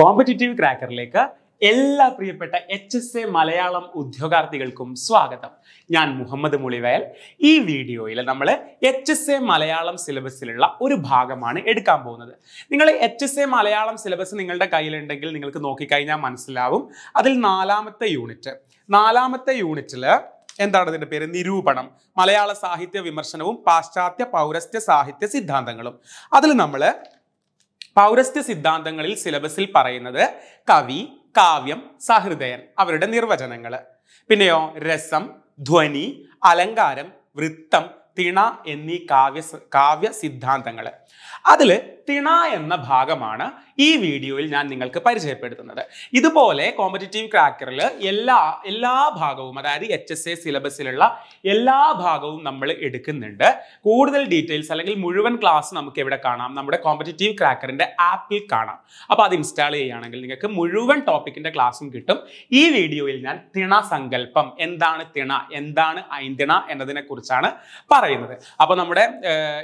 competitive ക്രാക്കറിലേക്ക് എല്ലാ പ്രിയപ്പെട്ട എച്ച് എസ് എ മലയാളം ഉദ്യോഗാർത്ഥികൾക്കും സ്വാഗതം ഞാൻ മുഹമ്മദ് മുളിവയൽ ഈ വീഡിയോയിൽ നമ്മൾ എച്ച് എസ് എ മലയാളം സിലബസിലുള്ള ഒരു ഭാഗമാണ് എടുക്കാൻ പോകുന്നത് നിങ്ങൾ H S A Malayalam syllabus നിങ്ങളുടെ കയ്യിലുണ്ടെങ്കിൽ നിങ്ങൾക്ക് നോക്കിക്കഴിഞ്ഞാൽ മനസ്സിലാവും അതിൽ നാലാമത്തെ യൂണിറ്റ് നാലാമത്തെ യൂണിറ്റിൽ എന്താണ് ഇതിൻ്റെ പേര് നിരൂപണം മലയാള സാഹിത്യ വിമർശനവും പാശ്ചാത്യ പൗരസ്ത്യ സാഹിത്യ സിദ്ധാന്തങ്ങളും അതിൽ നമ്മൾ പൗരസ്ത്യ സിദ്ധാന്തങ്ങളിൽ സിലബസിൽ പറയുന്നത് കവി കാവ്യം സഹൃദയൻ അവരുടെ നിർവചനങ്ങൾ പിന്നെയോ രസം ധ്വനി അലങ്കാരം വൃത്തം തിണ എന്നീ കാവ്യ കാവ്യ സിദ്ധാന്തങ്ങൾ അതിൽ തിണ എന്ന ഭാഗമാണ് ഈ വീഡിയോയിൽ ഞാൻ നിങ്ങൾക്ക് പരിചയപ്പെടുത്തുന്നത് ഇതുപോലെ കോമ്പറ്റേറ്റീവ് ക്രാക്കറിൽ എല്ലാ എല്ലാ ഭാഗവും അതായത് എച്ച് എസ് എ സിലബസിലുള്ള എല്ലാ ഭാഗവും നമ്മൾ എടുക്കുന്നുണ്ട് കൂടുതൽ ഡീറ്റെയിൽസ് അല്ലെങ്കിൽ മുഴുവൻ ക്ലാസ് നമുക്ക് എവിടെ കാണാം നമ്മുടെ കോമ്പറ്റേറ്റീവ് ക്രാക്കറിൻ്റെ ആപ്പിൽ കാണാം അപ്പോൾ അത് ഇൻസ്റ്റാൾ ചെയ്യുകയാണെങ്കിൽ നിങ്ങൾക്ക് മുഴുവൻ ടോപ്പിക്കിൻ്റെ ക്ലാസ്സും കിട്ടും ഈ വീഡിയോയിൽ ഞാൻ തിണ സങ്കല്പം എന്താണ് തിണ എന്താണ് ഐന്തിണ എന്നതിനെ കുറിച്ചാണ് പറയുന്നത് അപ്പോൾ നമ്മുടെ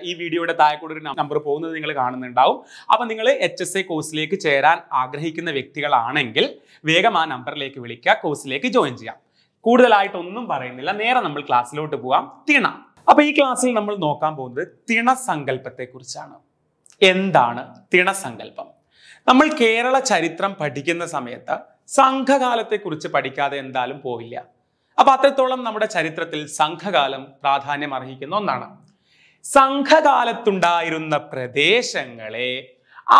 ഈ വീഡിയോയുടെ താഴെ കൂടെ ഒരു നമ്പർ പോകുന്നത് നിങ്ങൾ കാണുന്നുണ്ട് വരുന്നുണ്ടാവും അപ്പോൾ നിങ്ങൾ എച്ച് എസ് എ കോഴ്സിലേക്ക് ചേരാൻ ആഗ്രഹിക്കുന്ന വ്യക്തികളാണെങ്കിൽ വേഗം ആ നമ്പറിലേക്ക് വിളിക്കുക കോഴ്സിലേക്ക് ജോയിൻ ചെയ്യാം കൂടുതലായിട്ടൊന്നും പറയുന്നില്ല നേരെ നമ്മൾ ക്ലാസ്സിലോട്ട് പോകാം തിണ അപ്പൊ ഈ ക്ലാസ്സിൽ നമ്മൾ നോക്കാൻ പോകുന്നത് തിണസങ്കല്പത്തെ കുറിച്ചാണ് എന്താണ് തിണസങ്കല്പം നമ്മൾ കേരള ചരിത്രം പഠിക്കുന്ന സമയത്ത് സംഘകാലത്തെക്കുറിച്ച് പഠിക്കാതെ എന്തായാലും പോവില്ല അപ്പൊ അത്രത്തോളം നമ്മുടെ ചരിത്രത്തിൽ സംഘകാലം പ്രാധാന്യം അർഹിക്കുന്ന ഒന്നാണ് സംഘകാലത്തുണ്ടായിരുന്ന പ്രദേശങ്ങളെ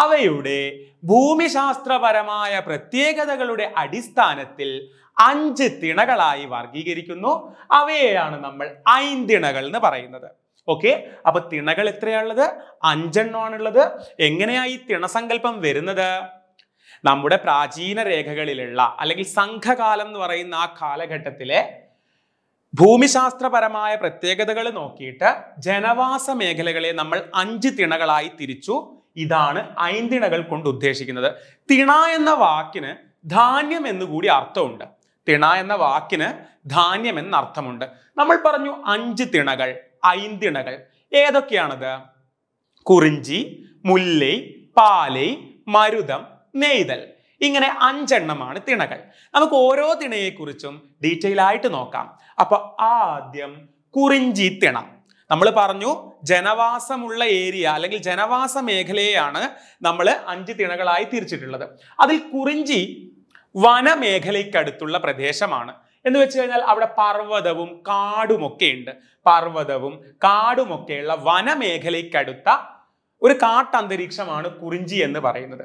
അവയുടെ ഭൂമിശാസ്ത്രപരമായ പ്രത്യേകതകളുടെ അടിസ്ഥാനത്തിൽ അഞ്ച് തിണകളായി വർഗീകരിക്കുന്നു അവയെയാണ് നമ്മൾ ഐന്തിണകൾ എന്ന് പറയുന്നത് ഓക്കെ അപ്പൊ തിണകൾ എത്രയാണുള്ളത് അഞ്ചെണ്ണമാണുള്ളത് ഈ തിണസങ്കല്പം വരുന്നത് നമ്മുടെ പ്രാചീന രേഖകളിലുള്ള അല്ലെങ്കിൽ സംഘകാലം എന്ന് പറയുന്ന ആ കാലഘട്ടത്തിലെ ഭൂമിശാസ്ത്രപരമായ പ്രത്യേകതകൾ നോക്കിയിട്ട് ജനവാസ മേഖലകളെ നമ്മൾ അഞ്ച് തിണകളായി തിരിച്ചു ഇതാണ് ഐന്തിണകൾ കൊണ്ട് ഉദ്ദേശിക്കുന്നത് തിണ എന്ന വാക്കിന് ധാന്യം എന്നുകൂടി അർത്ഥമുണ്ട് തിണ എന്ന വാക്കിന് ധാന്യം എന്ന അർത്ഥമുണ്ട് നമ്മൾ പറഞ്ഞു അഞ്ച് തിണകൾ ഐന്തിണകൾ ഏതൊക്കെയാണത് കുറിഞ്ചി മുല്ലൈ പാലൈ മരുതം നെയ്തൽ ഇങ്ങനെ അഞ്ചെണ്ണമാണ് തിണകൾ നമുക്ക് ഓരോ തിണയെക്കുറിച്ചും ഡീറ്റെയിൽ ആയിട്ട് നോക്കാം അപ്പൊ ആദ്യം കുറിഞ്ചി തിണ നമ്മൾ പറഞ്ഞു ജനവാസമുള്ള ഏരിയ അല്ലെങ്കിൽ ജനവാസ മേഖലയെയാണ് നമ്മൾ അഞ്ച് തിണകളായി തിരിച്ചിട്ടുള്ളത് അതിൽ കുറിഞ്ചി വനമേഖലയ്ക്കടുത്തുള്ള പ്രദേശമാണ് എന്ന് വെച്ച് കഴിഞ്ഞാൽ അവിടെ പർവ്വതവും കാടുമൊക്കെ ഉണ്ട് പർവ്വതവും കാടുമൊക്കെയുള്ള വനമേഖലയ്ക്കടുത്ത ഒരു കാട്ടന്തരീക്ഷമാണ് കുറിഞ്ചി എന്ന് പറയുന്നത്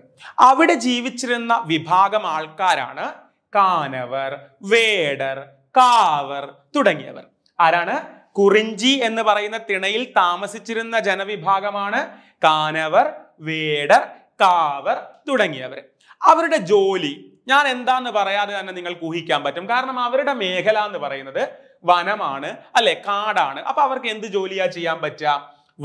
അവിടെ ജീവിച്ചിരുന്ന വിഭാഗം ആൾക്കാരാണ് കാനവർ വേടർ കാവർ തുടങ്ങിയവർ ആരാണ് കുറിഞ്ചി എന്ന് പറയുന്ന തിണയിൽ താമസിച്ചിരുന്ന ജനവിഭാഗമാണ് കാനവർ വേടർ കാവർ തുടങ്ങിയവർ അവരുടെ ജോലി ഞാൻ എന്താന്ന് പറയാതെ തന്നെ നിങ്ങൾക്ക് ഊഹിക്കാൻ പറ്റും കാരണം അവരുടെ മേഖല എന്ന് പറയുന്നത് വനമാണ് അല്ലെ കാടാണ് അപ്പൊ അവർക്ക് എന്ത് ജോലിയാ ചെയ്യാൻ പറ്റുക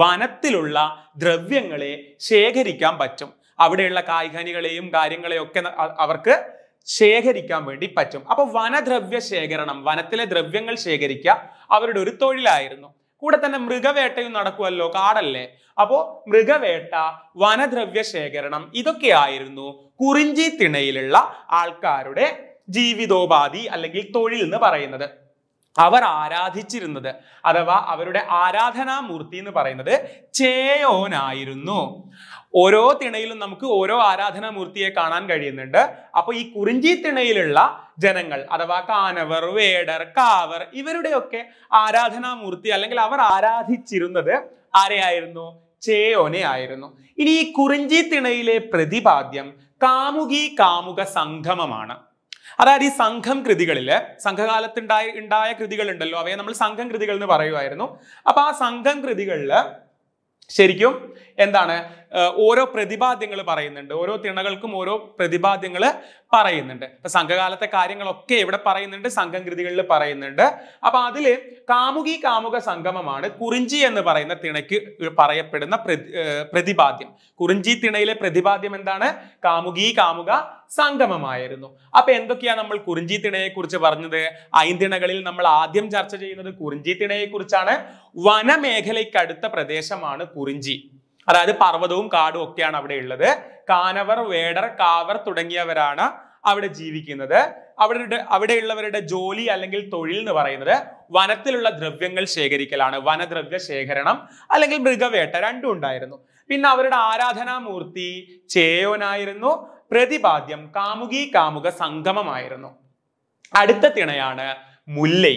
വനത്തിലുള്ള ദ്രവ്യങ്ങളെ ശേഖരിക്കാൻ പറ്റും അവിടെയുള്ള കായ്കനികളെയും കാര്യങ്ങളെയൊക്കെ അവർക്ക് ശേഖരിക്കാൻ വേണ്ടി പറ്റും അപ്പൊ വനദ്രവ്യ ശേഖരണം വനത്തിലെ ദ്രവ്യങ്ങൾ ശേഖരിക്കുക അവരുടെ ഒരു തൊഴിലായിരുന്നു കൂടെ തന്നെ മൃഗവേട്ടയും നടക്കുമല്ലോ കാടല്ലേ അപ്പോ മൃഗവേട്ട വനദ്രവ്യ ശേഖരണം ഇതൊക്കെയായിരുന്നു കുറിഞ്ചി തിണയിലുള്ള ആൾക്കാരുടെ ജീവിതോപാധി അല്ലെങ്കിൽ തൊഴിൽ എന്ന് പറയുന്നത് അവർ ആരാധിച്ചിരുന്നത് അഥവാ അവരുടെ ആരാധനാമൂർത്തി എന്ന് പറയുന്നത് ചേയോനായിരുന്നു ഓരോ തിണയിലും നമുക്ക് ഓരോ ആരാധനാമൂർത്തിയെ കാണാൻ കഴിയുന്നുണ്ട് അപ്പൊ ഈ കുറിഞ്ചി തിണയിലുള്ള ജനങ്ങൾ അഥവാ കാനവർ വേടർ കാവർ ഇവരുടെയൊക്കെ ആരാധനാമൂർത്തി അല്ലെങ്കിൽ അവർ ആരാധിച്ചിരുന്നത് ആരെയായിരുന്നു ചേയോനെ ആയിരുന്നു ഇനി ഈ കുറിഞ്ചി തിണയിലെ പ്രതിപാദ്യം കാമുകി കാമുക സംഗമമാണ് അതായത് ഈ സംഘം കൃതികളിൽ സംഘകാലത്തുണ്ടായ ഉണ്ടായ കൃതികളുണ്ടല്ലോ അവയെ നമ്മൾ സംഘം കൃതികൾ എന്ന് പറയുമായിരുന്നു അപ്പൊ ആ സംഘം കൃതികളിൽ ശരിക്കും എന്താണ് ഓരോ പ്രതിപാദ്യങ്ങൾ പറയുന്നുണ്ട് ഓരോ തിണകൾക്കും ഓരോ പ്രതിപാദ്യങ്ങൾ പറയുന്നുണ്ട് ഇപ്പൊ സംഘകാലത്തെ കാര്യങ്ങളൊക്കെ ഇവിടെ പറയുന്നുണ്ട് കൃതികളിൽ പറയുന്നുണ്ട് അപ്പൊ അതിൽ കാമുകി കാമുക സംഗമമാണ് കുറിഞ്ചി എന്ന് പറയുന്ന തിണയ്ക്ക് പറയപ്പെടുന്ന പ്രതിപാദ്യം കുറിഞ്ചി തിണയിലെ പ്രതിപാദ്യം എന്താണ് കാമുകി കാമുക സംഗമമായിരുന്നു അപ്പൊ എന്തൊക്കെയാണ് നമ്മൾ കുറിഞ്ചി തിണയെ കുറിച്ച് പറഞ്ഞത് ഐന്തിണകളിൽ നമ്മൾ ആദ്യം ചർച്ച ചെയ്യുന്നത് കുറിഞ്ചി തിണയെ കുറിച്ചാണ് വനമേഖലയ്ക്കടുത്ത പ്രദേശമാണ് കുറിഞ്ചി അതായത് പർവ്വതവും കാടും ഒക്കെയാണ് അവിടെ ഉള്ളത് കാനവർ വേടർ കാവർ തുടങ്ങിയവരാണ് അവിടെ ജീവിക്കുന്നത് അവിടെ അവിടെയുള്ളവരുടെ ജോലി അല്ലെങ്കിൽ തൊഴിൽ എന്ന് പറയുന്നത് വനത്തിലുള്ള ദ്രവ്യങ്ങൾ ശേഖരിക്കലാണ് വനദ്രവ്യ ശേഖരണം അല്ലെങ്കിൽ മൃഗവേട്ട രണ്ടും ഉണ്ടായിരുന്നു പിന്നെ അവരുടെ ആരാധനാമൂർത്തി ചേയോനായിരുന്നു പ്രതിപാദ്യം കാമുകി കാമുക സംഗമമായിരുന്നു അടുത്ത തിണയാണ് മുല്ലൈ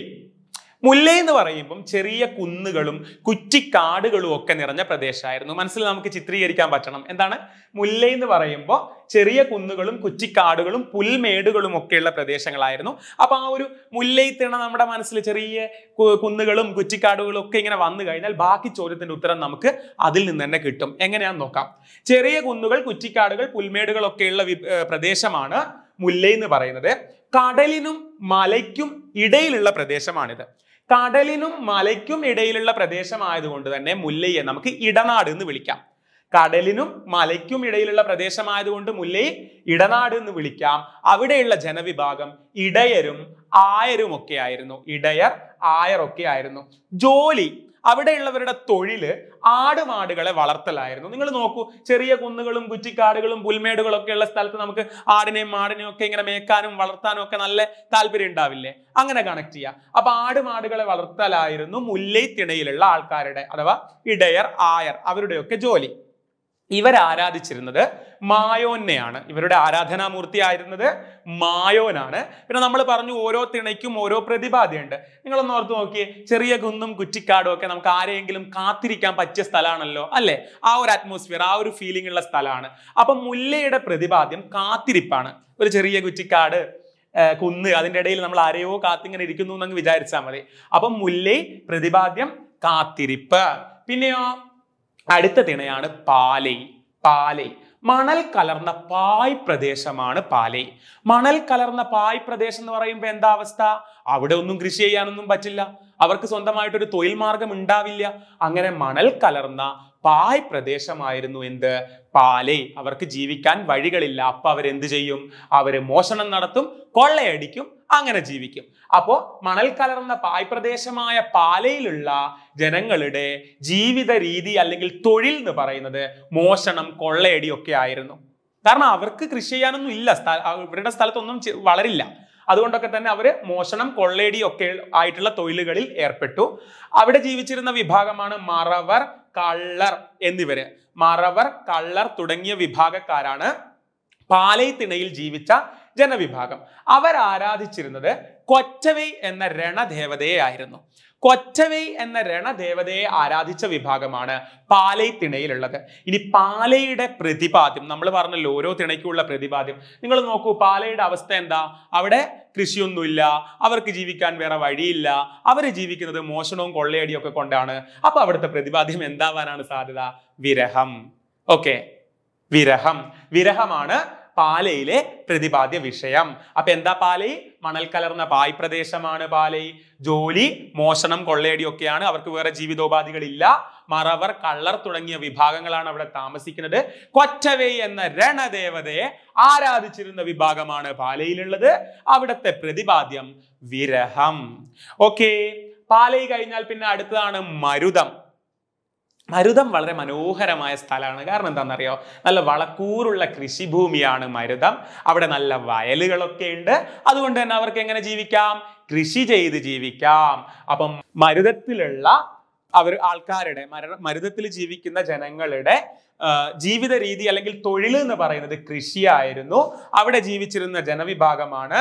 മുല്ല എന്ന് പറയുമ്പം ചെറിയ കുന്നുകളും കുറ്റിക്കാടുകളും ഒക്കെ നിറഞ്ഞ പ്രദേശമായിരുന്നു മനസ്സിൽ നമുക്ക് ചിത്രീകരിക്കാൻ പറ്റണം എന്താണ് മുല്ല എന്ന് പറയുമ്പോൾ ചെറിയ കുന്നുകളും കുറ്റിക്കാടുകളും പുൽമേടുകളും ഒക്കെയുള്ള പ്രദേശങ്ങളായിരുന്നു അപ്പൊ ആ ഒരു മുല്ലയിത്തിണ നമ്മുടെ മനസ്സിൽ ചെറിയ കുന്നുകളും കുറ്റിക്കാടുകളും ഒക്കെ ഇങ്ങനെ വന്നു കഴിഞ്ഞാൽ ബാക്കി ചോദ്യത്തിന്റെ ഉത്തരം നമുക്ക് അതിൽ നിന്ന് തന്നെ കിട്ടും എങ്ങനെയാന്ന് നോക്കാം ചെറിയ കുന്നുകൾ കുറ്റിക്കാടുകൾ പുൽമേടുകൾ ഒക്കെയുള്ള പ്രദേശമാണ് മുല്ല എന്ന് പറയുന്നത് കടലിനും മലയ്ക്കും ഇടയിലുള്ള പ്രദേശമാണിത് കടലിനും മലയ്ക്കും ഇടയിലുള്ള പ്രദേശമായതുകൊണ്ട് തന്നെ മുല്ലയെ നമുക്ക് ഇടനാട് എന്ന് വിളിക്കാം കടലിനും മലയ്ക്കും ഇടയിലുള്ള പ്രദേശമായതുകൊണ്ട് മുല്ലയെ ഇടനാട് എന്ന് വിളിക്കാം അവിടെയുള്ള ജനവിഭാഗം ഇടയരും ആയരും ഒക്കെ ആയിരുന്നു ഇടയർ ആയർ ഒക്കെ ആയിരുന്നു ജോലി അവിടെയുള്ളവരുടെ തൊഴിൽ ആടുമാടുകളെ വളർത്തലായിരുന്നു നിങ്ങൾ നോക്കൂ ചെറിയ കുന്നുകളും കുറ്റിക്കാടുകളും പുൽമേടുകളും ഒക്കെ ഉള്ള സ്ഥലത്ത് നമുക്ക് ആടിനെയും മാടിനെയും ഒക്കെ ഇങ്ങനെ മേക്കാനും വളർത്താനും ഒക്കെ നല്ല താല്പര്യം ഉണ്ടാവില്ലേ അങ്ങനെ കണക്ട് ചെയ്യുക അപ്പൊ ആടുമാടുകളെ വളർത്തലായിരുന്നു മുല്ലൈത്തിണയിലുള്ള ആൾക്കാരുടെ അഥവാ ഇടയർ ആയർ അവരുടെയൊക്കെ ജോലി ഇവരാരാധിച്ചിരുന്നത് മായോനെയാണ് ഇവരുടെ ആരാധനാമൂർത്തി ആയിരുന്നത് മായോനാണ് പിന്നെ നമ്മൾ പറഞ്ഞു ഓരോ തിണയ്ക്കും ഓരോ പ്രതിപാദ്യമുണ്ട് നിങ്ങളൊന്ന് ഓർത്ത് നോക്കിയേ ചെറിയ കുന്നും കുറ്റിക്കാടും ഒക്കെ നമുക്ക് ആരെയെങ്കിലും കാത്തിരിക്കാൻ പറ്റിയ സ്ഥലമാണല്ലോ അല്ലെ ആ ഒരു അറ്റ്മോസ്ഫിയർ ആ ഒരു ഫീലിംഗ് ഉള്ള സ്ഥലമാണ് അപ്പൊ മുല്ലയുടെ പ്രതിപാദ്യം കാത്തിരിപ്പാണ് ഒരു ചെറിയ കുറ്റിക്കാട് കുന്ന് അതിൻ്റെ ഇടയിൽ നമ്മൾ ആരെയോ കാത്തിങ്ങനെ ഇരിക്കുന്നു എന്നങ്ങ് വിചാരിച്ചാൽ മതി അപ്പം മുല്ലൈ പ്രതിപാദ്യം കാത്തിരിപ്പ് പിന്നെയോ അടുത്ത തിണയാണ് പാലൈ പാലൈ മണൽ കലർന്ന പായ് പ്രദേശമാണ് പാലൈ മണൽ കലർന്ന പായ് പ്രദേശം എന്ന് പറയുമ്പോൾ എന്താ അവസ്ഥ അവിടെ ഒന്നും കൃഷി ചെയ്യാനൊന്നും പറ്റില്ല അവർക്ക് സ്വന്തമായിട്ടൊരു തൊഴിൽ മാർഗം ഉണ്ടാവില്ല അങ്ങനെ മണൽ കലർന്ന പായ് പ്രദേശമായിരുന്നു എന്ത് പാലൈ അവർക്ക് ജീവിക്കാൻ വഴികളില്ല അപ്പൊ അവരെന്ത് ചെയ്യും അവര് മോഷണം നടത്തും കൊള്ളയടിക്കും അങ്ങനെ ജീവിക്കും അപ്പോൾ മണൽ കലർന്ന പ്രദേശമായ പാലയിലുള്ള ജനങ്ങളുടെ ജീവിത രീതി അല്ലെങ്കിൽ തൊഴിൽ എന്ന് പറയുന്നത് മോഷണം കൊള്ളയടി ഒക്കെ ആയിരുന്നു കാരണം അവർക്ക് കൃഷി ചെയ്യാനൊന്നും ഇല്ല അവരുടെ സ്ഥലത്തൊന്നും വളരില്ല അതുകൊണ്ടൊക്കെ തന്നെ അവർ മോഷണം കൊള്ളയടി ഒക്കെ ആയിട്ടുള്ള തൊഴിലുകളിൽ ഏർപ്പെട്ടു അവിടെ ജീവിച്ചിരുന്ന വിഭാഗമാണ് മറവർ കള്ളർ എന്നിവര് മറവർ കള്ളർ തുടങ്ങിയ വിഭാഗക്കാരാണ് പാലൈത്തിണയിൽ ജീവിച്ച ജനവിഭാഗം അവർ ആരാധിച്ചിരുന്നത് കൊറ്റവൈ എന്ന രണദേവതയെ ആയിരുന്നു കൊറ്റവൈ എന്ന രണദേവതയെ ആരാധിച്ച വിഭാഗമാണ് പാലൈ തിണയിലുള്ളത് ഇനി പാലയുടെ പ്രതിപാദ്യം നമ്മൾ പറഞ്ഞല്ലോ ഓരോ തിണയ്ക്കുള്ള പ്രതിപാദ്യം നിങ്ങൾ നോക്കൂ പാലയുടെ അവസ്ഥ എന്താ അവിടെ കൃഷിയൊന്നുമില്ല അവർക്ക് ജീവിക്കാൻ വേറെ വഴിയില്ല അവർ ജീവിക്കുന്നത് മോഷണവും കൊള്ളയടിയും ഒക്കെ കൊണ്ടാണ് അപ്പൊ അവിടുത്തെ പ്രതിപാദ്യം എന്താവാനാണ് സാധ്യത വിരഹം ഓക്കെ വിരഹം വിരഹമാണ് പാലയിലെ പ്രതിപാദ്യ വിഷയം അപ്പൊ എന്താ പാലൈ മണൽ കലർന്ന പായ് പ്രദേശമാണ് പാലൈ ജോലി മോഷണം കൊള്ളയടിയൊക്കെയാണ് അവർക്ക് വേറെ ജീവിതോപാധികളില്ല മറവർ കള്ളർ തുടങ്ങിയ വിഭാഗങ്ങളാണ് അവിടെ താമസിക്കുന്നത് കൊറ്റവേ എന്ന രണദേവതയെ ആരാധിച്ചിരുന്ന വിഭാഗമാണ് പാലയിലുള്ളത് അവിടുത്തെ പ്രതിപാദ്യം വിരഹം ഓക്കെ പാലൈ കഴിഞ്ഞാൽ പിന്നെ അടുത്തതാണ് മരുതം മരുതം വളരെ മനോഹരമായ സ്ഥലമാണ് കാരണം എന്താണെന്നറിയോ നല്ല വളക്കൂറുള്ള കൃഷിഭൂമിയാണ് മരുതം അവിടെ നല്ല വയലുകളൊക്കെ ഉണ്ട് അതുകൊണ്ട് തന്നെ അവർക്ക് എങ്ങനെ ജീവിക്കാം കൃഷി ചെയ്ത് ജീവിക്കാം അപ്പം മരുതത്തിലുള്ള അവർ ആൾക്കാരുടെ മര മരുതത്തിൽ ജീവിക്കുന്ന ജനങ്ങളുടെ ജീവിത രീതി അല്ലെങ്കിൽ തൊഴിൽ എന്ന് പറയുന്നത് കൃഷിയായിരുന്നു അവിടെ ജീവിച്ചിരുന്ന ജനവിഭാഗമാണ്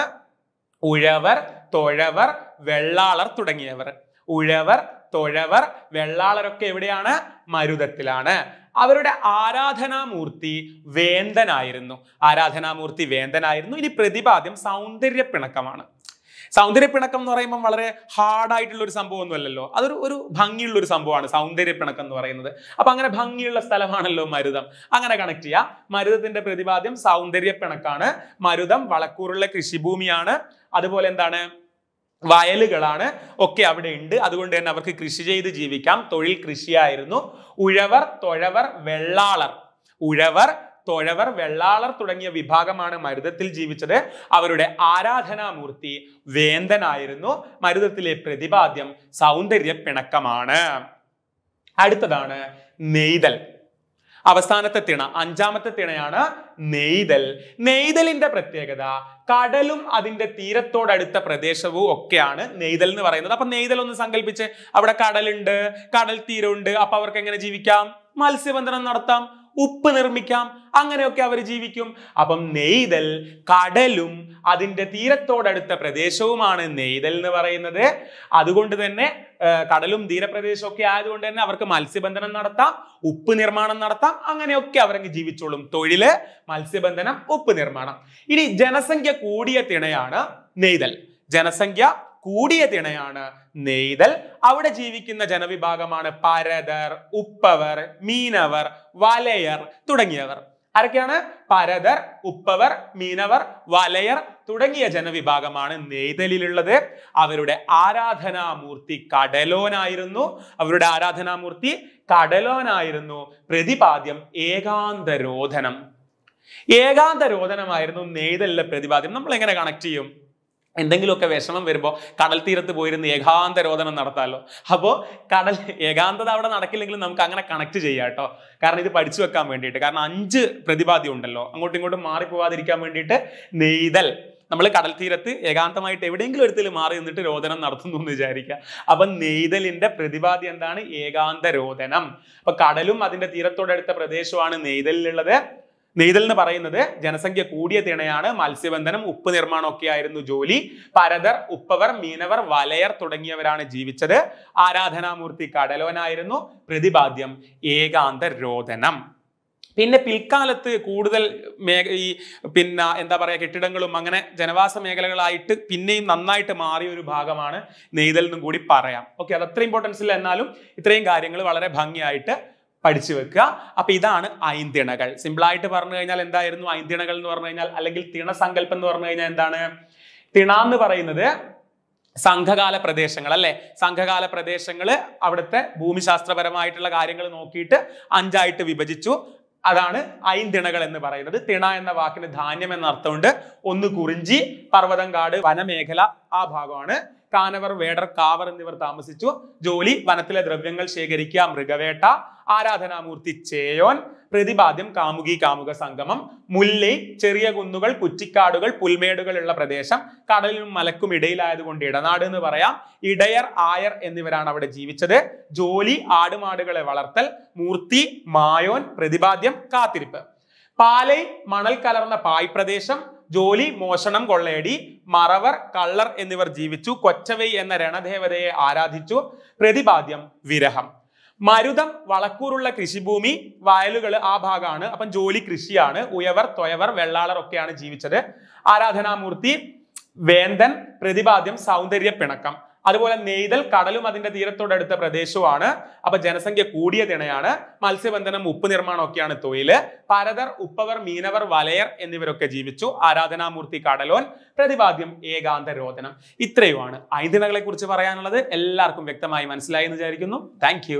ഉഴവർ തൊഴവർ വെള്ളാളർ തുടങ്ങിയവർ ഉഴവർ തൊഴവർ വെള്ളാളരൊക്കെ എവിടെയാണ് മരുതത്തിലാണ് അവരുടെ ആരാധനാമൂർത്തി വേന്തനായിരുന്നു ആരാധനാമൂർത്തി വേന്തനായിരുന്നു ഇനി പ്രതിപാദ്യം സൗന്ദര്യ പിണക്കമാണ് സൗന്ദര്യ പിണക്കം എന്ന് പറയുമ്പോൾ വളരെ ഹാർഡായിട്ടുള്ള ഒരു സംഭവം അല്ലല്ലോ അതൊരു ഒരു ഭംഗിയുള്ള ഒരു സംഭവമാണ് സൗന്ദര്യ പിണക്കം എന്ന് പറയുന്നത് അപ്പൊ അങ്ങനെ ഭംഗിയുള്ള സ്ഥലമാണല്ലോ മരുതം അങ്ങനെ കണക്ട് ചെയ്യാം മരുതത്തിന്റെ പ്രതിപാദ്യം സൗന്ദര്യ പിണക്കാണ് മരുതം വളക്കൂറുള്ള കൃഷിഭൂമിയാണ് അതുപോലെ എന്താണ് വയലുകളാണ് ഒക്കെ അവിടെ ഉണ്ട് അതുകൊണ്ട് തന്നെ അവർക്ക് കൃഷി ചെയ്ത് ജീവിക്കാം തൊഴിൽ കൃഷിയായിരുന്നു ഉഴവർ തൊഴവർ വെള്ളാളർ ഉഴവർ തൊഴവർ വെള്ളാളർ തുടങ്ങിയ വിഭാഗമാണ് മരുതത്തിൽ ജീവിച്ചത് അവരുടെ ആരാധനാമൂർത്തി വേന്തനായിരുന്നു മരുതത്തിലെ പ്രതിപാദ്യം സൗന്ദര്യ പിണക്കമാണ് അടുത്തതാണ് നെയ്തൽ അവസാനത്തെ തിണ അഞ്ചാമത്തെ തിണയാണ് നെയ്തൽ നെയ്തലിന്റെ പ്രത്യേകത കടലും അതിന്റെ തീരത്തോടടുത്ത പ്രദേശവും ഒക്കെയാണ് നെയ്തൽ എന്ന് പറയുന്നത് അപ്പൊ നെയ്തൽ ഒന്ന് സങ്കല്പിച്ച് അവിടെ കടലുണ്ട് കടൽ തീരമുണ്ട് അപ്പൊ അവർക്ക് എങ്ങനെ ജീവിക്കാം മത്സ്യബന്ധനം നടത്താം ഉപ്പ് നിർമ്മിക്കാം അങ്ങനെയൊക്കെ അവർ ജീവിക്കും അപ്പം നെയ്തൽ കടലും അതിൻ്റെ തീരത്തോടടുത്ത പ്രദേശവുമാണ് നെയ്തൽ എന്ന് പറയുന്നത് അതുകൊണ്ട് തന്നെ കടലും തീരപ്രദേശമൊക്കെ ആയതുകൊണ്ട് തന്നെ അവർക്ക് മത്സ്യബന്ധനം നടത്താം ഉപ്പ് നിർമ്മാണം നടത്താം അങ്ങനെയൊക്കെ അവരങ്ങ് ജീവിച്ചോളും തൊഴില് മത്സ്യബന്ധനം ഉപ്പ് നിർമ്മാണം ഇനി ജനസംഖ്യ കൂടിയ തിണയാണ് നെയ്തൽ ജനസംഖ്യ കൂടിയ തിണയാണ് നെയ്തൽ അവിടെ ജീവിക്കുന്ന ജനവിഭാഗമാണ് പരതർ ഉപ്പവർ മീനവർ വലയർ തുടങ്ങിയവർ ആരൊക്കെയാണ് പരതർ ഉപ്പവർ മീനവർ വലയർ തുടങ്ങിയ ജനവിഭാഗമാണ് നെയ്തലിലുള്ളത് അവരുടെ ആരാധനാമൂർത്തി കടലോനായിരുന്നു അവരുടെ ആരാധനാമൂർത്തി കടലോനായിരുന്നു പ്രതിപാദ്യം ഏകാന്തരോധനം ഏകാന്തരോധനമായിരുന്നു നെയ്തലിലെ പ്രതിപാദ്യം നമ്മൾ എങ്ങനെ കണക്ട് ചെയ്യും എന്തെങ്കിലുമൊക്കെ വിഷമം വരുമ്പോൾ കടൽ തീരത്ത് പോയിരുന്ന് ഏകാന്ത രോദനം നടത്താമല്ലോ അപ്പോൾ കടൽ ഏകാന്തത അവിടെ നടക്കില്ലെങ്കിലും നമുക്ക് അങ്ങനെ കണക്ട് ചെയ്യാം കേട്ടോ കാരണം ഇത് പഠിച്ചു വെക്കാൻ വേണ്ടിയിട്ട് കാരണം അഞ്ച് പ്രതിപാദ്യം ഉണ്ടല്ലോ അങ്ങോട്ടും ഇങ്ങോട്ടും മാറിപ്പോവാതിരിക്കാൻ വേണ്ടിയിട്ട് നെയ്തൽ നമ്മൾ കടൽ തീരത്ത് ഏകാന്തമായിട്ട് എവിടെയെങ്കിലും ഇടത്തിൽ മാറി നിന്നിട്ട് രോദനം നടത്തുന്നു എന്ന് വിചാരിക്കുക അപ്പൊ നെയ്തലിന്റെ പ്രതിപാതി എന്താണ് ഏകാന്ത രോദനം അപ്പൊ കടലും അതിന്റെ തീരത്തോടടുത്ത പ്രദേശമാണ് നെയ്തലിലുള്ളത് നെയ്തൽ എന്ന് പറയുന്നത് ജനസംഖ്യ കൂടിയ തിണയാണ് മത്സ്യബന്ധനം ഉപ്പ് നിർമ്മാണം ഒക്കെ ആയിരുന്നു ജോലി പരതർ ഉപ്പവർ മീനവർ വലയർ തുടങ്ങിയവരാണ് ജീവിച്ചത് ആരാധനാമൂർത്തി കടലോനായിരുന്നു പ്രതിപാദ്യം ഏകാന്ത രോദനം പിന്നെ പിൽക്കാലത്ത് കൂടുതൽ മേ ഈ പിന്നെ എന്താ പറയുക കെട്ടിടങ്ങളും അങ്ങനെ ജനവാസ മേഖലകളായിട്ട് പിന്നെയും നന്നായിട്ട് മാറിയ ഒരു ഭാഗമാണ് നെയ്തൽ എന്നും കൂടി പറയാം ഓക്കെ അത് അത്ര ഇമ്പോർട്ടൻസ് ഇല്ല എന്നാലും ഇത്രയും കാര്യങ്ങൾ വളരെ ഭംഗിയായിട്ട് പഠിച്ചു വെക്കുക അപ്പൊ ഇതാണ് ഐന്തിണകൾ സിമ്പിളായിട്ട് പറഞ്ഞു കഴിഞ്ഞാൽ എന്തായിരുന്നു ഐന്തിണകൾ എന്ന് പറഞ്ഞു കഴിഞ്ഞാൽ അല്ലെങ്കിൽ തിണസങ്കല്പം എന്ന് പറഞ്ഞു കഴിഞ്ഞാൽ എന്താണ് തിണ എന്ന് പറയുന്നത് സംഘകാല പ്രദേശങ്ങൾ അല്ലെ സംഘകാല പ്രദേശങ്ങൾ അവിടുത്തെ ഭൂമിശാസ്ത്രപരമായിട്ടുള്ള കാര്യങ്ങൾ നോക്കിയിട്ട് അഞ്ചായിട്ട് വിഭജിച്ചു അതാണ് ഐന്തിണകൾ എന്ന് പറയുന്നത് തിണ എന്ന വാക്കിന് ധാന്യം എന്ന അർത്ഥമുണ്ട് ഒന്ന് കുറിഞ്ചി കാട് വനമേഖല ആ ഭാഗമാണ് കാനവർ വേടർ കാവർ എന്നിവർ താമസിച്ചു ജോലി വനത്തിലെ ദ്രവ്യങ്ങൾ ശേഖരിക്കുക മൃഗവേട്ട ആരാധനാമൂർത്തി ചേയോൻ പ്രതിപാദ്യം കാമുകി കാമുക സംഗമം മുല്ലൈ ചെറിയ കുന്നുകൾ കുറ്റിക്കാടുകൾ പുൽമേടുകളുള്ള പ്രദേശം കടലിനും മലക്കും ഇടയിലായതുകൊണ്ട് ഇടനാട് എന്ന് പറയാം ഇടയർ ആയർ എന്നിവരാണ് അവിടെ ജീവിച്ചത് ജോലി ആടുമാടുകളെ വളർത്തൽ മൂർത്തി മായോൻ പ്രതിപാദ്യം കാത്തിരിപ്പ് പാലൈ മണൽ കലർന്ന പായ് പ്രദേശം ജോലി മോഷണം കൊള്ളേടി മറവർ കള്ളർ എന്നിവർ ജീവിച്ചു കൊച്ചവൈ എന്ന രണദേവതയെ ആരാധിച്ചു പ്രതിപാദ്യം വിരഹം മരുതം വളക്കൂറുള്ള കൃഷിഭൂമി വയലുകൾ ആ ഭാഗമാണ് അപ്പം ജോലി കൃഷിയാണ് ഉയവർ തൊയവർ വെള്ളാളർ ഒക്കെയാണ് ജീവിച്ചത് ആരാധനാമൂർത്തി വേന്തൻ പ്രതിപാദ്യം സൗന്ദര്യ പിണക്കം അതുപോലെ നെയ്തൽ കടലും അതിന്റെ തീരത്തോടടുത്ത പ്രദേശവുമാണ് അപ്പൊ ജനസംഖ്യ കൂടിയ തിണയാണ് മത്സ്യബന്ധനം ഉപ്പ് നിർമ്മാണം ഒക്കെയാണ് തൊഴില് പരതർ ഉപ്പവർ മീനവർ വലയർ എന്നിവരൊക്കെ ജീവിച്ചു ആരാധനാമൂർത്തി കടലോൻ പ്രതിപാദ്യം ഏകാന്ത രോദനം ഇത്രയുമാണ് ഐന്ധനകളെ കുറിച്ച് പറയാനുള്ളത് എല്ലാവർക്കും വ്യക്തമായി മനസ്സിലായി എന്ന് വിചാരിക്കുന്നു താങ്ക്